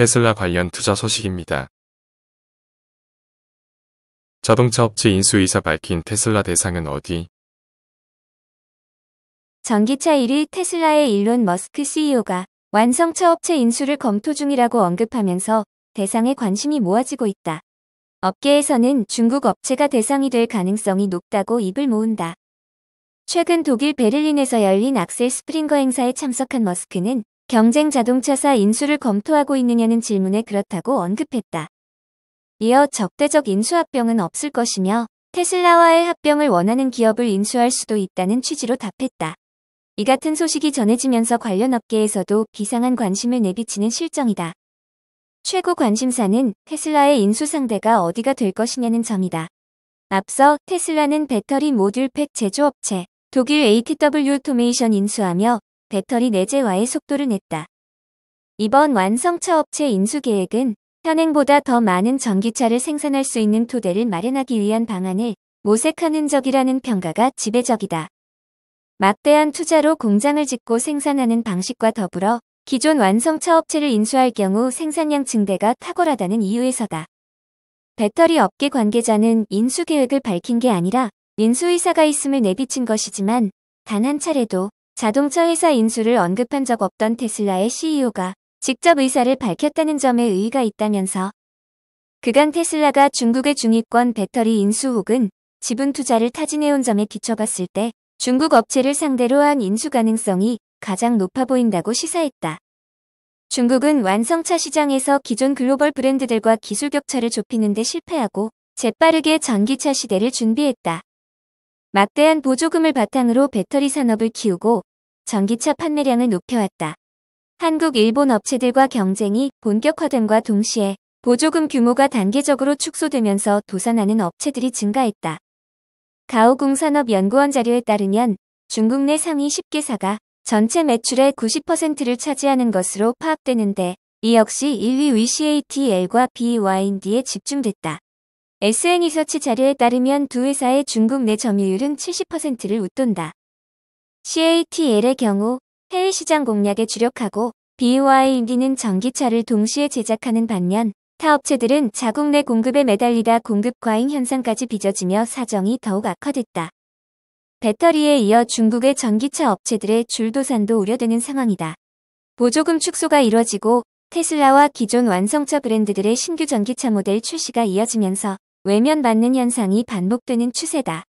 테슬라 관련 투자 소식입니다. 자동차 업체 인수이사 밝힌 테슬라 대상은 어디? 전기차 1위 테슬라의 일론 머스크 CEO가 완성차 업체 인수를 검토 중이라고 언급하면서 대상에 관심이 모아지고 있다. 업계에서는 중국 업체가 대상이 될 가능성이 높다고 입을 모은다. 최근 독일 베를린에서 열린 악셀 스프링거 행사에 참석한 머스크는 경쟁 자동차사 인수를 검토하고 있느냐는 질문에 그렇다고 언급했다. 이어 적대적 인수합병은 없을 것이며 테슬라와의 합병을 원하는 기업을 인수할 수도 있다는 취지로 답했다. 이 같은 소식이 전해지면서 관련 업계에서도 비상한 관심을 내비치는 실정이다. 최고 관심사는 테슬라의 인수 상대가 어디가 될 것이냐는 점이다. 앞서 테슬라는 배터리 모듈팩 제조업체 독일 ATW 토메이션 인수하며 배터리 내재화의 속도를 냈다. 이번 완성차 업체 인수 계획은 현행보다 더 많은 전기차를 생산할 수 있는 토대를 마련하기 위한 방안을 모색하는 적이라는 평가가 지배적이다. 막대한 투자로 공장을 짓고 생산하는 방식과 더불어 기존 완성차 업체를 인수할 경우 생산량 증대가 탁월하다는 이유에서다. 배터리 업계 관계자는 인수 계획을 밝힌 게 아니라 인수의사가 있음을 내비친 것이지만 단 한 차례도 자동차 회사 인수를 언급한 적 없던 테슬라의 CEO가 직접 의사를 밝혔다는 점에 의의가 있다면서 그간 테슬라가 중국의 중위권 배터리 인수 혹은 지분 투자를 타진해온 점에 비춰봤을 때 중국 업체를 상대로 한 인수 가능성이 가장 높아 보인다고 시사했다. 중국은 완성차 시장에서 기존 글로벌 브랜드들과 기술 격차를 좁히는 데 실패하고 재빠르게 전기차 시대를 준비했다. 막대한 보조금을 바탕으로 배터리 산업을 키우고 전기차 판매량을 높여왔다. 한국 일본 업체들과 경쟁이 본격화됨과 동시에 보조금 규모가 단계적으로 축소되면서 도산하는 업체들이 증가했다. 가오공산업연구원 자료에 따르면 중국 내 상위 10개사가 전체 매출의 90%를 차지하는 것으로 파악되는데 이 역시 1위 WCATL과 BYND에 집중됐다. SN리서치 자료에 따르면 두 회사의 중국 내 점유율은 70%를 웃돈다. CATL의 경우 해외 시장 공략에 주력하고 BYD는 전기차를 동시에 제작하는 반면 타 업체들은 자국 내 공급에 매달리다 공급 과잉 현상까지 빚어지며 사정이 더욱 악화됐다. 배터리에 이어 중국의 전기차 업체들의 줄도산도 우려되는 상황이다. 보조금 축소가 이뤄지고 테슬라와 기존 완성차 브랜드들의 신규 전기차 모델 출시가 이어지면서 외면받는 현상이 반복되는 추세다.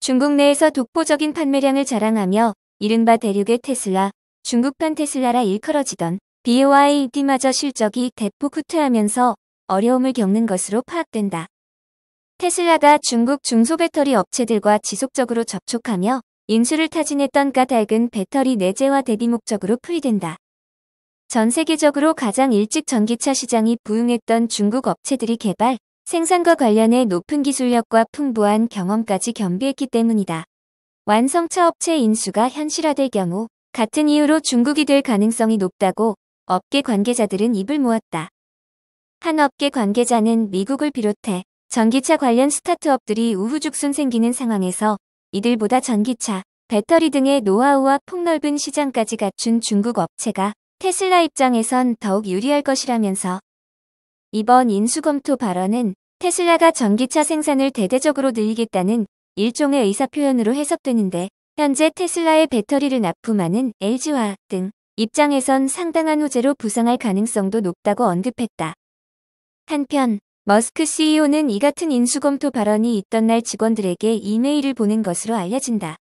중국 내에서 독보적인 판매량을 자랑하며 이른바 대륙의 테슬라, 중국판 테슬라라 일컬어지던 BYD마저 실적이 대폭 후퇴하면서 어려움을 겪는 것으로 파악된다. 테슬라가 중국 중소배터리 업체들과 지속적으로 접촉하며 인수를 타진했던 까닭은 배터리 내재화 대비 목적으로 풀이된다. 전 세계적으로 가장 일찍 전기차 시장이 부흥했던 중국 업체들이 개발, 생산과 관련해 높은 기술력과 풍부한 경험까지 겸비했기 때문이다. 완성차 업체 인수가 현실화될 경우 같은 이유로 중국이 될 가능성이 높다고 업계 관계자들은 입을 모았다. 한 업계 관계자는 미국을 비롯해 전기차 관련 스타트업들이 우후죽순 생기는 상황에서 이들보다 전기차, 배터리 등의 노하우와 폭넓은 시장까지 갖춘 중국 업체가 테슬라 입장에선 더욱 유리할 것이라면서 이번 인수검토 발언은 테슬라가 전기차 생산을 대대적으로 늘리겠다는 일종의 의사표현으로 해석되는데 현재 테슬라의 배터리를 납품하는 LG화 등 입장에선 상당한 호재로 부상할 가능성도 높다고 언급했다. 한편 머스크 CEO는 이 같은 인수검토 발언이 있던 날 직원들에게 이메일을 보낸 것으로 알려진다.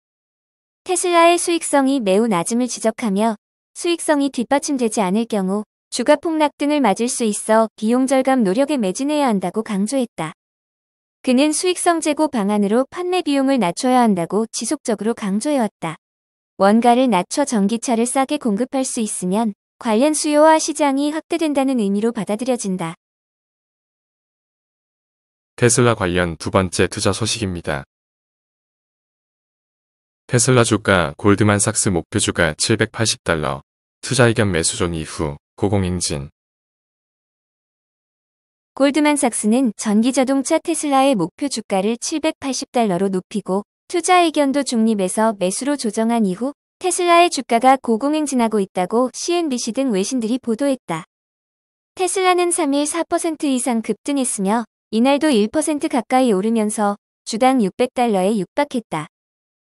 테슬라의 수익성이 매우 낮음을 지적하며 수익성이 뒷받침되지 않을 경우 주가 폭락 등을 맞을 수 있어 비용 절감 노력에 매진해야 한다고 강조했다. 그는 수익성 제고 방안으로 판매 비용을 낮춰야 한다고 지속적으로 강조해왔다. 원가를 낮춰 전기차를 싸게 공급할 수 있으면 관련 수요와 시장이 확대된다는 의미로 받아들여진다. 테슬라 관련 두 번째 투자 소식입니다. 테슬라 주가 골드만삭스 목표주가 780달러, 투자의견 매수존 이후 고공행진 골드만삭스는 전기자동차 테슬라의 목표 주가를 780달러로 높이고 투자 의견도 중립에서 매수로 조정한 이후 테슬라의 주가가 고공행진하고 있다고 CNBC 등 외신들이 보도했다. 테슬라는 3일 4% 이상 급등했으며 이날도 1% 가까이 오르면서 주당 600달러에 육박했다.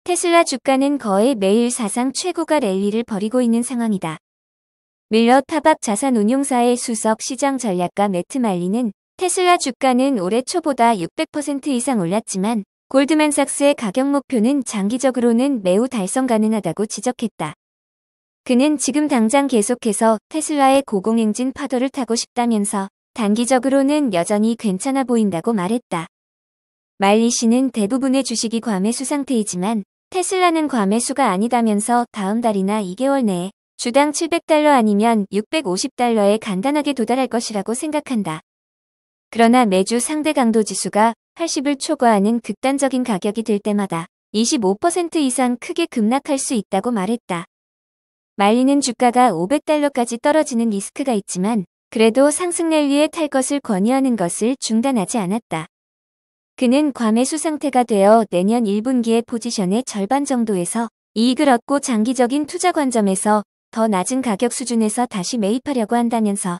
테슬라 주가는 거의 매일 사상 최고가 랠리를 벌이고 있는 상황이다. 밀러 타박 자산운용사의 수석 시장 전략가 매트 말리는 테슬라 주가는 올해 초보다 600% 이상 올랐지만 골드만삭스의 가격 목표는 장기적으로는 매우 달성 가능하다고 지적했다. 그는 지금 당장 계속해서 테슬라의 고공행진 파도를 타고 싶다면서 단기적으로는 여전히 괜찮아 보인다고 말했다. 말리 씨는 대부분의 주식이 과매수 상태이지만 테슬라는 과매수가 아니다면서 다음 달이나 2개월 내에 주당 700달러 아니면 650달러에 간단하게 도달할 것이라고 생각한다. 그러나 매주 상대 강도 지수가 80을 초과하는 극단적인 가격이 들 때마다 25% 이상 크게 급락할 수 있다고 말했다. 말리는 주가가 500달러까지 떨어지는 리스크가 있지만 그래도 상승 랠리에 탈 것을 권유하는 것을 중단하지 않았다. 그는 과매수 상태가 되어 내년 1분기의 포지션의 절반 정도에서 이익을 얻고 장기적인 투자 관점에서 더 낮은 가격 수준에서 다시 매입하려고 한다면서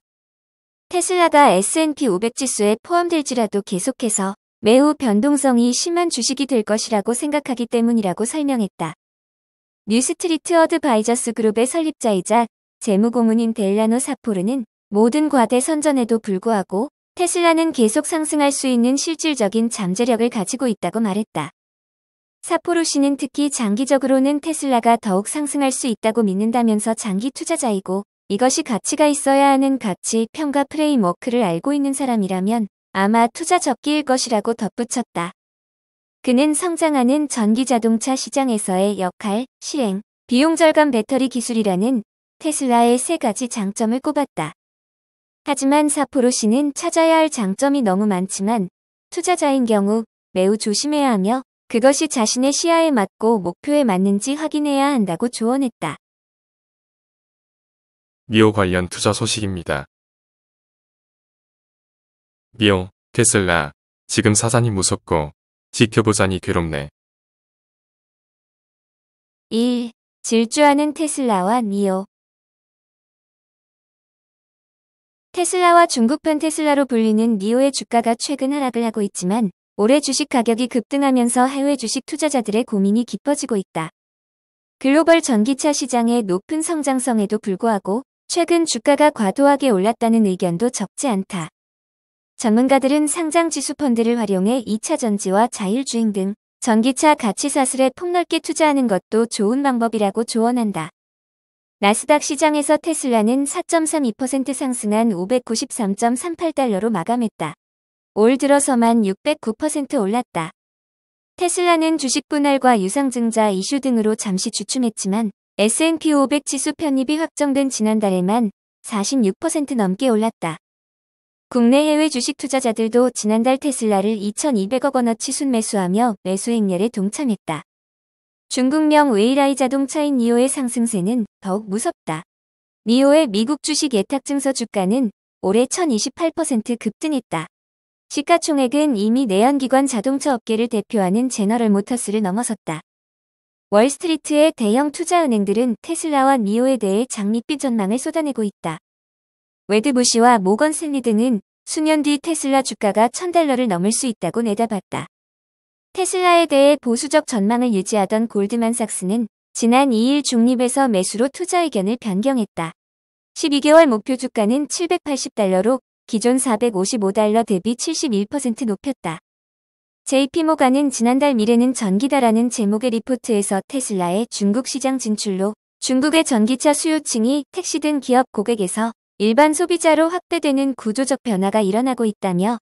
테슬라가 S&P 500 지수에 포함될지라도 계속해서 매우 변동성이 심한 주식이 될 것이라고 생각하기 때문이라고 설명했다. 뉴스트리트 어드바이저스 그룹의 설립자이자 재무고문인 델라노 사포르는 모든 과대 선전에도 불구하고 테슬라는 계속 상승할 수 있는 실질적인 잠재력을 가지고 있다고 말했다. 사포로시는 특히 장기적으로는 테슬라가 더욱 상승할 수 있다고 믿는다면서 장기 투자자이고 이것이 가치가 있어야 하는 가치 평가 프레임워크를 알고 있는 사람이라면 아마 투자 적기일 것이라고 덧붙였다. 그는 성장하는 전기자동차 시장에서의 역할, 실행, 비용 절감 배터리 기술이라는 테슬라의 세 가지 장점을 꼽았다. 하지만 사포로시는 찾아야 할 장점이 너무 많지만 투자자인 경우 매우 조심해야 하며 그것이 자신의 시야에 맞고 목표에 맞는지 확인해야 한다고 조언했다. 미오 관련 투자 소식입니다. 미오, 테슬라, 지금 사산이 무섭고 지켜보자니 괴롭네. 1. 질주하는 테슬라와 미오 테슬라와 중국판 테슬라로 불리는 니오의 주가가 최근 하락을 하고 있지만 올해 주식 가격이 급등하면서 해외 주식 투자자들의 고민이 깊어지고 있다. 글로벌 전기차 시장의 높은 성장성에도 불구하고 최근 주가가 과도하게 올랐다는 의견도 적지 않다. 전문가들은 상장 지수 펀드를 활용해 2차 전지와 자율주행 등 전기차 가치사슬에 폭넓게 투자하는 것도 좋은 방법이라고 조언한다. 나스닥 시장에서 테슬라는 4.32% 상승한 593.38달러로 마감했다. 올 들어서만 609% 올랐다. 테슬라는 주식 분할과 유상증자 이슈 등으로 잠시 주춤했지만 S&P 500 지수 편입이 확정된 지난달에만 46% 넘게 올랐다. 국내 해외 주식 투자자들도 지난달 테슬라를 2,200억 원어치 순매수하며 매수 행렬에 동참했다. 중국명 웨이라이 자동차인 니오의 상승세는 더욱 무섭다. 니오의 미국 주식 예탁증서 주가는 올해 1,028% 급등했다. 시가총액은 이미 내연기관 자동차 업계를 대표하는 제너럴 모터스를 넘어섰다. 월스트리트의 대형 투자은행들은 테슬라와 미오에 대해 장밋빛 전망을 쏟아내고 있다. 웨드부시와 모건 셀리 등은 수년 뒤 테슬라 주가가 1000달러를 넘을 수 있다고 내다봤다. 테슬라에 대해 보수적 전망을 유지하던 골드만삭스는 지난 2일 중립에서 매수로 투자 의견을 변경했다. 12개월 목표 주가는 780달러로 기존 455달러 대비 71% 높였다. j p 모가는 지난달 미래는 전기다라는 제목의 리포트에서 테슬라의 중국 시장 진출로 중국의 전기차 수요층이 택시 등 기업 고객에서 일반 소비자로 확대되는 구조적 변화가 일어나고 있다며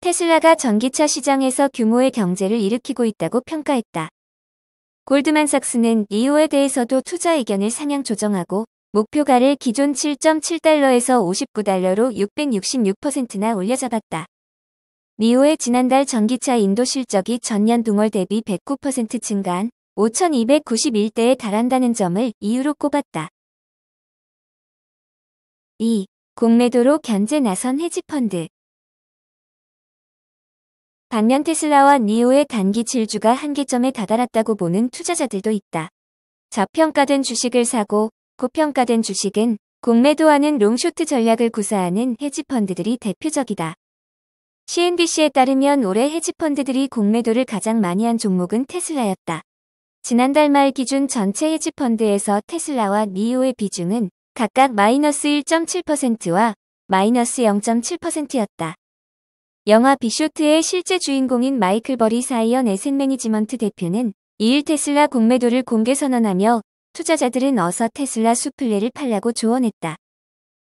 테슬라가 전기차 시장에서 규모의 경제를 일으키고 있다고 평가했다. 골드만삭스는 이후에 대해서도 투자 의견을 상향 조정하고 목표가를 기존 7.7달러에서 59달러로 666%나 올려잡았다. 미오의 지난달 전기차 인도 실적이 전년 동월 대비 109% 증가한 5,291대에 달한다는 점을 이유로 꼽았다. 2. 공매도로 견제 나선 헤지펀드 반면 테슬라와 니오의 단기 질주가 한계점에 다다랐다고 보는 투자자들도 있다. 저평가된 주식을 사고 고평가된 주식은 공매도하는 롱쇼트 전략을 구사하는 헤지펀드들이 대표적이다. CNBC에 따르면 올해 헤지펀드들이 공매도를 가장 많이 한 종목은 테슬라였다. 지난달 말 기준 전체 헤지펀드에서 테슬라와 니오의 비중은 각각 마이너스 1.7%와 마이너스 0.7%였다. 영화 비쇼트의 실제 주인공인 마이클 버리 사이언 에셋 매니지먼트 대표는 이일 테슬라 공매도를 공개 선언하며 투자자들은 어서 테슬라 수플레를 팔라고 조언했다.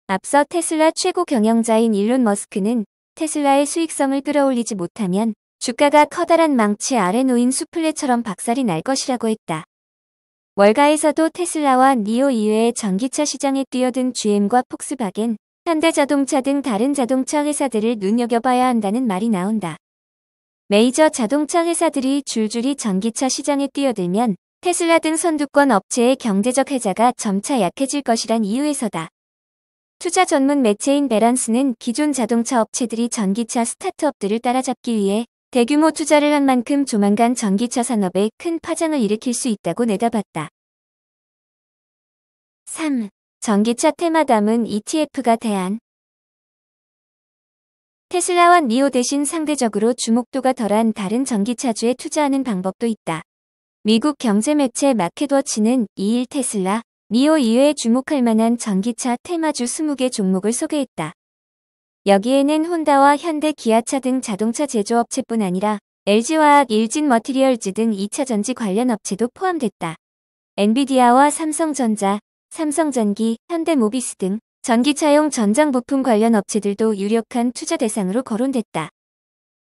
앞서 테슬라 최고 경영자인 일론 머스크는 테슬라의 수익성을 끌어올리지 못하면 주가가 커다란 망치 아래 놓인 수플레처럼 박살이 날 것이라고 했다. 월가에서도 테슬라와 니오 이외의 전기차 시장에 뛰어든 GM과 폭스바겐, 현대자동차 등 다른 자동차 회사들을 눈여겨봐야 한다는 말이 나온다. 메이저 자동차 회사들이 줄줄이 전기차 시장에 뛰어들면 테슬라 등 선두권 업체의 경제적 해자가 점차 약해질 것이란 이유에서다. 투자 전문 매체인 베란스는 기존 자동차 업체들이 전기차 스타트업들을 따라잡기 위해 대규모 투자를 한 만큼 조만간 전기차 산업에 큰 파장을 일으킬 수 있다고 내다봤다. 3. 전기차 테마담은 ETF가 대안 테슬라와 니오 대신 상대적으로 주목도가 덜한 다른 전기차주에 투자하는 방법도 있다. 미국 경제매체 마켓워치는 2일 테슬라, 미오 이외에 주목할 만한 전기차 테마주 20개 종목을 소개했다. 여기에는 혼다와 현대 기아차 등 자동차 제조업체뿐 아니라 LG화학 일진 머티리얼즈 등 2차 전지 관련 업체도 포함됐다. 엔비디아와 삼성전자, 삼성전기, 현대모비스 등 전기차용 전장 부품 관련 업체들도 유력한 투자 대상으로 거론됐다.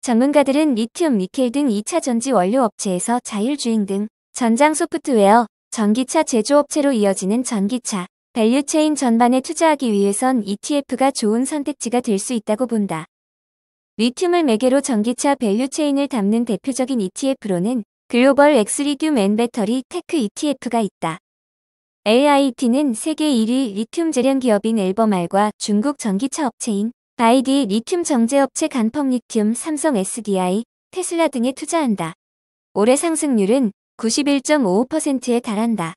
전문가들은 리튬, 니켈 등 2차 전지 원료 업체에서 자율주행 등 전장 소프트웨어, 전기차 제조업체로 이어지는 전기차, 밸류체인 전반에 투자하기 위해선 ETF가 좋은 선택지가 될 수 있다고 본다. 리튬을 매개로 전기차 밸류체인을 담는 대표적인 ETF로는 글로벌 엑스리듐 앤 배터리 테크 ETF가 있다. AIT는 세계 1위 리튬 재련 기업인 엘버말과 중국 전기차 업체인 바이디 리튬 정제업체 간펌 리튬, 삼성 SDI, 테슬라 등에 투자한다. 올해 상승률은 91.55%에 달한다.